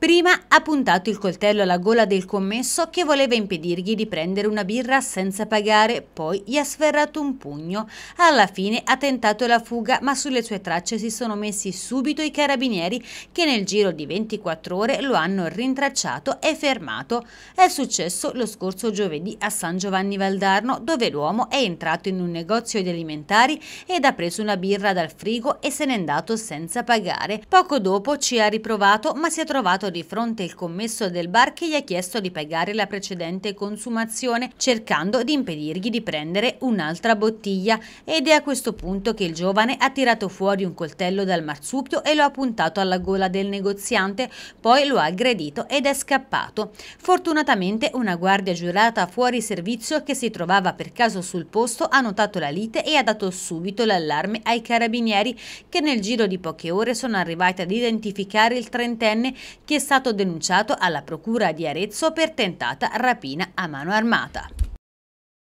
Prima ha puntato il coltello alla gola del commesso che voleva impedirgli di prendere una birra senza pagare, poi gli ha sferrato un pugno. Alla fine ha tentato la fuga, ma sulle sue tracce si sono messi subito i carabinieri che nel giro di 24 ore lo hanno rintracciato e fermato. È successo lo scorso giovedì a San Giovanni Valdarno, dove l'uomo è entrato in un negozio di alimentari ed ha preso una birra dal frigo e se n'è andato senza pagare. Poco dopo ci ha riprovato, ma si è trovato di fronte il commesso del bar che gli ha chiesto di pagare la precedente consumazione cercando di impedirgli di prendere un'altra bottiglia ed è a questo punto che il giovane ha tirato fuori un coltello dal marsupio e lo ha puntato alla gola del negoziante, poi lo ha aggredito ed è scappato. Fortunatamente una guardia giurata fuori servizio che si trovava per caso sul posto ha notato la lite e ha dato subito l'allarme ai carabinieri che nel giro di poche ore sono arrivati ad identificare il trentenne che è stato denunciato alla Procura di Arezzo per tentata rapina a mano armata.